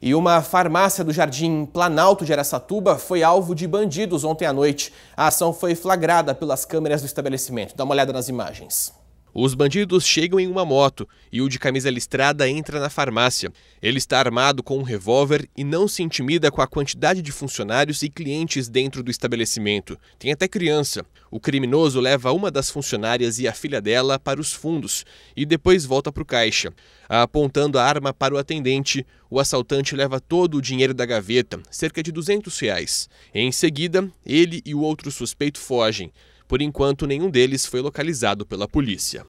E uma farmácia do Jardim Planalto de Aracatuba foi alvo de bandidos ontem à noite. A ação foi flagrada pelas câmeras do estabelecimento. Dá uma olhada nas imagens. Os bandidos chegam em uma moto e o de camisa listrada entra na farmácia. Ele está armado com um revólver e não se intimida com a quantidade de funcionários e clientes dentro do estabelecimento. Tem até criança. O criminoso leva uma das funcionárias e a filha dela para os fundos e depois volta para o caixa. Apontando a arma para o atendente, o assaltante leva todo o dinheiro da gaveta, cerca de 200 reais. Em seguida, ele e o outro suspeito fogem. Por enquanto, nenhum deles foi localizado pela polícia.